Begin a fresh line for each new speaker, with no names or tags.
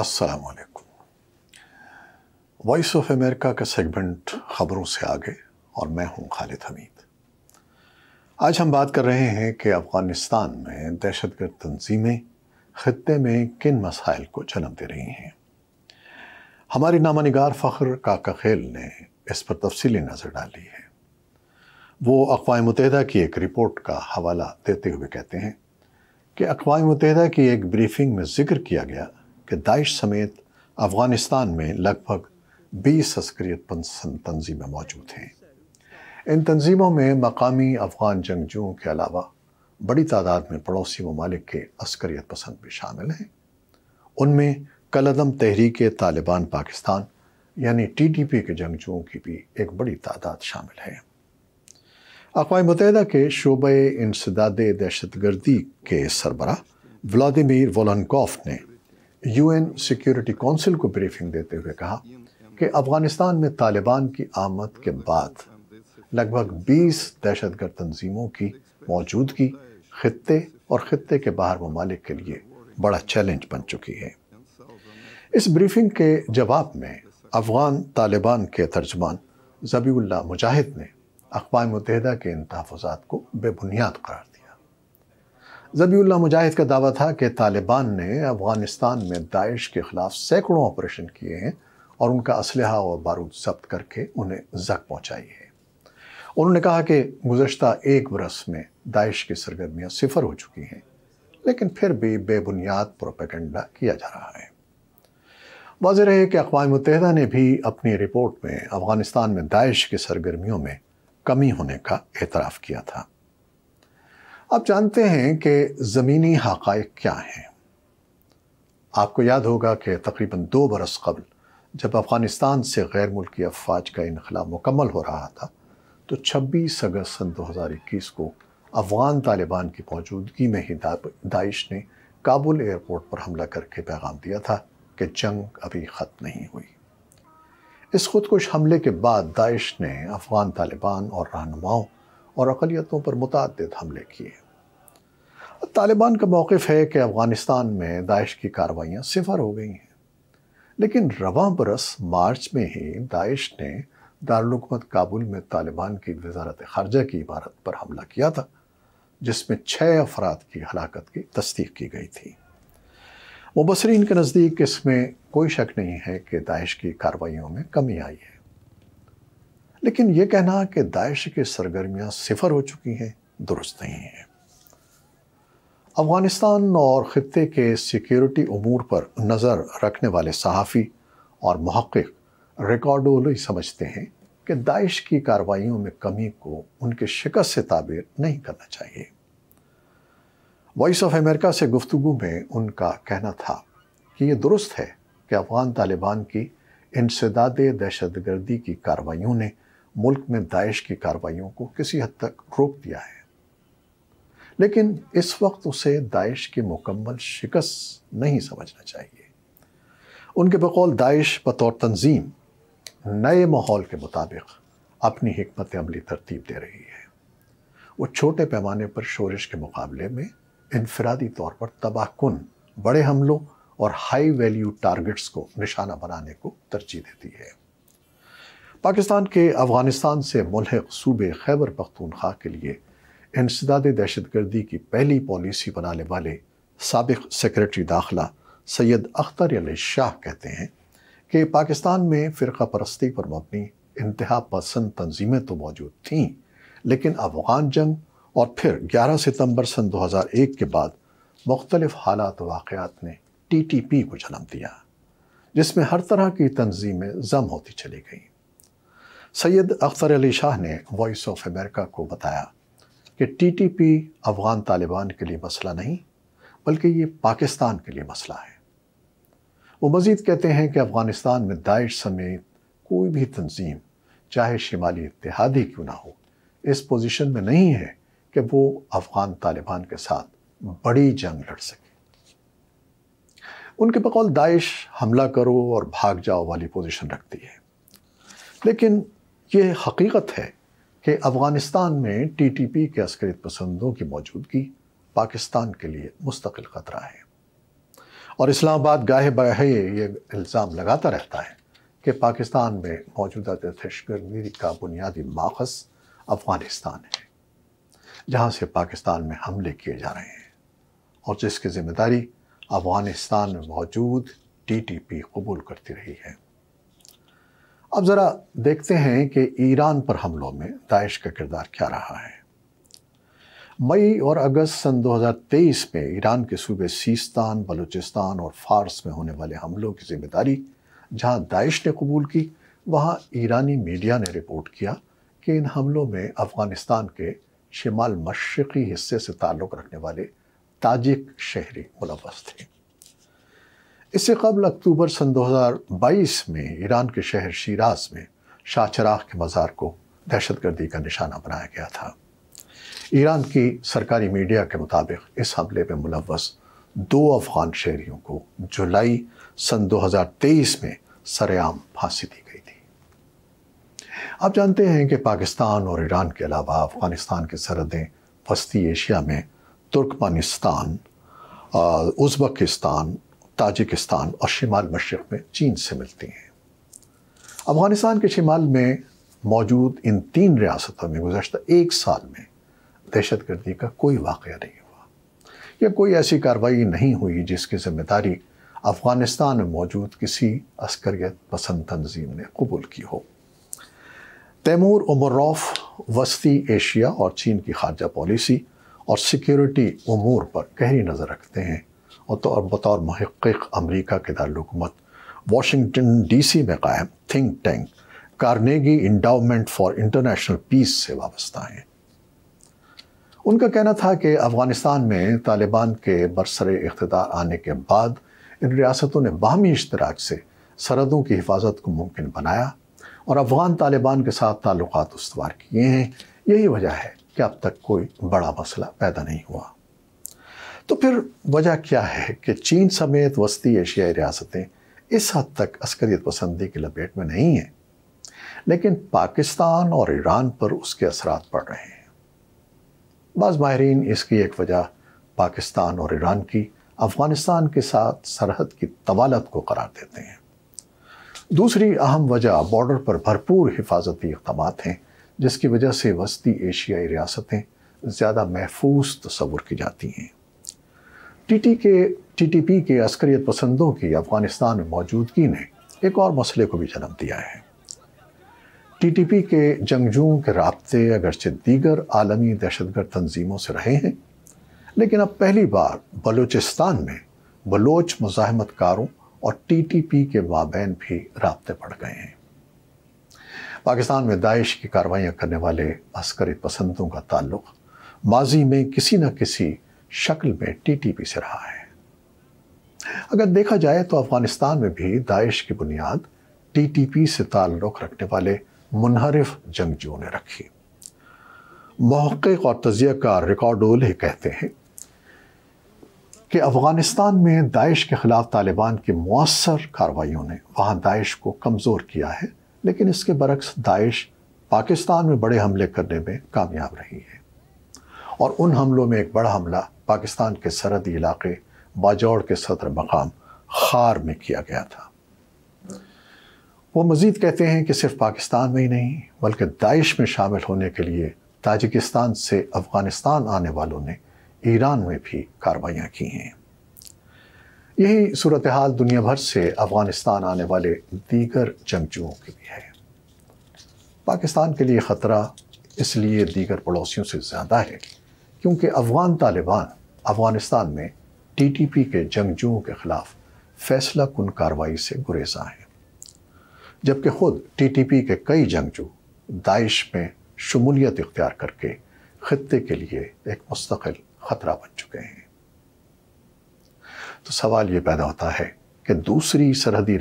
असलकुम voice of America का segment ख़बरों से आगे और मैं हूं खालिद हमीद आज हम बात कर रहे हैं कि अफ़गानिस्तान में दहशतगर्द तनजीमें ख़त्े में किन मसाइल को जन्म दे रही हैं हमारी नामा नगार फ़ख्र काका खेल ने इस पर तफसली नज़र डाली है वो अकवा मुतहदा की एक रिपोर्ट का हवाला देते हुए कहते हैं कि अकवा मुतहदा की एक ब्रीफिंग में ज़िक्र किया गया कि दाइश समेत अफ़गानिस्तान में लगभग 20 अस्करियत तंजीमें मौजूद हैं इन तंजीमों में मकामी अफ़गान जंगजुओं के अलावा बड़ी तादाद में पड़ोसी ममालिक के अस्करियत पसंद भी शामिल हैं उनमें कलदम तहरीक तालिबान पाकिस्तान यानी टी टी पी के जंगजुओं की भी एक बड़ी तादाद शामिल है अकवा मतहद के शोबे इंसदाद दहशतगर्दी के सरबरा व्लादिमिर वोलनकॉफ ने यूएन सिक्योरिटी काउंसिल को ब्रीफिंग देते हुए कहा कि अफगानिस्तान में तालिबान की आमद के बाद लगभग 20 दहशतगर्द तंजीमों की मौजूदगी खत्े और खत्े के बाहर ममालिक के लिए बड़ा चैलेंज बन चुकी है इस ब्रीफिंग के जवाब में अफगान तालिबान के तर्जमान जबील्ला मुजाहिद ने अकवा मुतहदा के इन तहफात को बेबुनियाद करार दिया जबीउल्ला मुजाहिद का दावा था कि तालिबान ने अफ़गानिस्तान में दाइश के ख़िलाफ़ सैकड़ों ऑपरेशन किए हैं और उनका असलहा और बारूद जब्त करके उन्हें जक पहुँचाई है उन्होंने कहा कि गुजशत एक बरस में दाइश की सरगर्मियाँ सिफर हो चुकी हैं लेकिन फिर भी बेबुनियाद प्रोपेगेंडा किया जा रहा है वाज रहे कि अकवा मुतहदा ने भी अपनी रिपोर्ट में अफ़गानिस्तान में दाइश की सरगर्मियों में कमी होने का एतराफ़ किया था आप जानते हैं कि ज़मीनी हक़ क्या हैं आपको याद होगा कि तकरीबन दो बरस कबल जब अफ़गानिस्तान से गैर मुल्की अफवाज का इनखला मुकम्मल हो रहा था तो 26 अगस्त सन 2021 को अफ़गान तालिबान की मौजूदगी में ही दाइश ने काबुल एयरपोर्ट पर हमला करके पैगाम दिया था कि जंग अभी ख़त्म नहीं हुई इस खुदकुश हमले के बाद दाइश ने अफ़गान तालिबान और रहनुमाओं और अकलीतों पर मुतद हमले किए तालिबान का मौक़ है कि अफ़गानिस्तान में दाइश की कार्रवाइयाँ सिफर हो गई हैं लेकिन रवा बरस मार्च में ही दाइश ने दारकूमत काबुल में तालिबान की वजारत खारजा की इमारत पर हमला किया था जिसमें छः अफराद की हलाकत की तस्दीक की गई थी मुबसरीन के नज़दीक इसमें कोई शक नहीं है कि दाइश की कार्रवाइयों में कमी आई है लेकिन ये कहना कि दाइश की सरगर्मियां सिफर हो चुकी हैं दुरुस्त नहीं है अफ़गानिस्तान और ख़त्े के सिक्योरिटी अमूर पर नज़र रखने वाले सहाफ़ी और महक़ रिकॉर्डोल समझते हैं कि दाइश की कार्रवाइयों में कमी को उनके शिकस्त से ताबीर नहीं करना चाहिए वॉइस ऑफ अमेरिका से गुफ्तु में उनका कहना था कि यह दुरुस्त है कि अफ़गान तालिबान की इंसदाद दहशतगर्दी की कार्रवाइयों ने मुल्क में दाइश की कार्रवाइयों को किसी हद तक रोक दिया है लेकिन इस वक्त उसे दाइश की मुकम्मल शिकस्त नहीं समझना चाहिए उनके बकौल दाइश बतौर तंजीम नए माहौल के मुताबिक अपनी हमत अमली तरतीब दे रही है वो छोटे पैमाने पर शोरश के मुकाबले में इनफरादी तौर पर तबाहकुन बड़े हमलों और हाई वैल्यू टारगेट्स को निशाना बनाने को तरजीह देती है पाकिस्तान के अफगानिस्तान से मुलहक सूबे खैबर पख्तूनख्वा के लिए इंसदाद दहशत गर्दी की पहली पॉलिसी बनाने वाले सबक सेक्रेटरी दाखिला सैयद अख्तर अली शाह कहते हैं कि पाकिस्तान में फ़िरका परस्ती पर मबनी इंतहा पसंद तंजीमें तो मौजूद थीं लेकिन अफगान जंग और फिर 11 सितंबर सन 2001 के बाद मुख्तलिफ हालात वाक़ात ने टी टी पी को जन्म दिया जिसमें हर तरह की तनजीमें जम होती चली गईं सैयद अख्तर अली शाह ने वॉइस ऑफ अमेरिका को बताया कि टीटीपी अफ़गान तालिबान के लिए मसला नहीं बल्कि ये पाकिस्तान के लिए मसला है वो मज़ीद कहते हैं कि अफ़गानिस्तान में दाइश समेत कोई भी तंजीम चाहे शिमाली इतिहादी क्यों ना हो इस पोजीशन में नहीं है कि वो अफ़गान तालिबान के साथ बड़ी जंग लड़ सके उनके बकौल दाइश हमला करो और भाग जाओ वाली पोजीशन रखती है लेकिन ये हकीकत है कि अफ़गानिस्तान में टी टी पी के अस्करित पसंदों की मौजूदगी पाकिस्तान के लिए मुस्तकिल ख़तरा है और इस्लामाबाद गाहे बाहे ये इल्ज़ाम लगाता रहता है कि पाकिस्तान में मौजूदा दहशतगर्दी का बुनियादी माखज अफ़गानिस्तान है जहाँ से पाकिस्तान में हमले किए जा रहे हैं और जिसकी ज़िम्मेदारी अफ़गानिस्तान में मौजूद टी टी पी कबूल करती रही है अब ज़रा देखते हैं कि ईरान पर हमलों में दाइश का किरदार क्या रहा है मई और अगस्त सन 2023 में ईरान के सूबे सीस्तान बलूचिस्तान और फारस में होने वाले हमलों की जिम्मेदारी जहां दाइश ने कबूल की वहां ईरानी मीडिया ने रिपोर्ट किया कि इन हमलों में अफ़गानिस्तान के शिमाल मशरक़ी हिस्से से ताल्लुक़ रखने वाले ताजिक शहरी मुलवस थे इससे कबल अक्टूबर सन 2022 में ईरान के शहर शीराज में शाह चराग के मज़ार को दहशत गर्दी का निशाना बनाया गया था ईरान की सरकारी मीडिया के मुताबिक इस हमले में मुलवस दो अफगान शहरियों को जुलाई सन 2023 में सरेआम फांसी दी गई थी आप जानते हैं कि पाकिस्तान और ईरान के अलावा अफगानिस्तान की सरहदें वस्ती एशिया में तुर्कमानिस्तान उज़्बकिस्तान ताजिकिस्तान और शिमाल मशरक़ में चीन से मिलती हैं अफ़गानिस्तान के शिमाल में मौजूद इन तीन रियासतों में गुजशत एक साल में दहशत गर्दी का कोई वाक़ नहीं हुआ या कोई ऐसी कार्रवाई नहीं हुई जिसकी ज़िम्मेदारी अफ़गानिस्तान में मौजूद किसी अस्करियत पसंद तंजीम ने कबूल की हो तैमूर उमरौफ वस्ती एशिया और चीन की खारजा पॉलिसी और सिक्योरिटी अमूर पर गहरी नज़र रखते हैं और बतौर महक़ अमरीका के दारकूमत वाशिंगटन सी में कायम think tank Carnegie endowment for international peace से वाबस्ता हैं उनका कहना था कि अफ़गानिस्तान में तालिबान के बरसर इकतदार आने के बाद इन रियासतों ने बाहमी इश्तराक से सरहदों की हिफाजत को मुमकिन बनाया और अफ़गान तालिबान के साथ ताल्लुक उसवार किए हैं यही वजह है कि अब तक कोई बड़ा मसला पैदा नहीं हुआ तो फिर वजह क्या है कि चीन समेत वस्ती एशियाई रियासतें इस हद तक अस्करियत पसंदी की लपेट में नहीं हैं लेकिन पाकिस्तान और ईरान पर उसके असरात पड़ रहे हैं बाज़ माहरीन इसकी एक वजह पाकिस्तान और ईरान की अफ़गानिस्तान के साथ सरहद की तवालत को करार देते हैं दूसरी अहम वजह बॉर्डर पर भरपूर हिफाजती इकदाम हैं जिसकी वजह से वस्ती एशियाई रियासतें ज़्यादा महफूज तस्वुर की जाती हैं टीटी के टीटीपी के अस्करियत पसंदों की अफगानिस्तान में मौजूदगी ने एक और मसले को भी जन्म दिया है टीटीपी के जंगजुओं के रबते अगरचे दीगर आलमी दहशतगर्द तंजीमों से रहे हैं लेकिन अब पहली बार बलूचिस्तान में बलोच कारों और टीटीपी के माबेन भी रबते पड़ गए हैं पाकिस्तान में दाइश की कार्रवाइयाँ करने वाले अस्करी पसंदों का ताल्लुक माजी में किसी न किसी शक्ल में पी से रहा है अगर देखा जाए तो अफगानिस्तान में भी दाइश की बुनियाद टीटीपी से ताल्लुक़ रखने वाले मुनहरफ जंगजुओं ने रखी महक़ और तजिया का रिकॉर्डोल ही कहते हैं कि अफ़गानिस्तान में दाइश के ख़िलाफ़ तालिबान की मौसर कार्रवाइयों ने वहाँ दाइश को कमज़ोर किया है लेकिन इसके बरक्स दाइश पाकिस्तान में बड़े हमले करने में कामयाब रही है और उन हमलों में एक बड़ा हमला पाकिस्तान के सरहदी इलाके बाजौड़ के सदर मकाम खार में किया गया था वो मज़ीद कहते हैं कि सिर्फ पाकिस्तान में ही नहीं बल्कि दाइश में शामिल होने के लिए ताजिकिस्तान से अफ़गानिस्तान आने वालों ने ईरान में भी कार्रवाइयाँ की हैं यही सूरत हाल दुनिया भर से अफ़गानिस्तान आने वाले दीगर जंगजुओं की भी है पाकिस्तान के लिए ख़तरा इसलिए दीगर पड़ोसियों से ज़्यादा है क्योंकि अफगान तालिबान अफगानिस्तान में टी टी पी के जंगजुओं के खिलाफ फैसला कन कार्रवाई से गुरेजा हैं जबकि खुद टी पी के कई जंगजू दाइश में शमूलियत इख्तियार करके खत्े के लिए एक मुस्तकिल ख़तरा बन चुके हैं तो सवाल ये पैदा होता है कि दूसरी सरहदी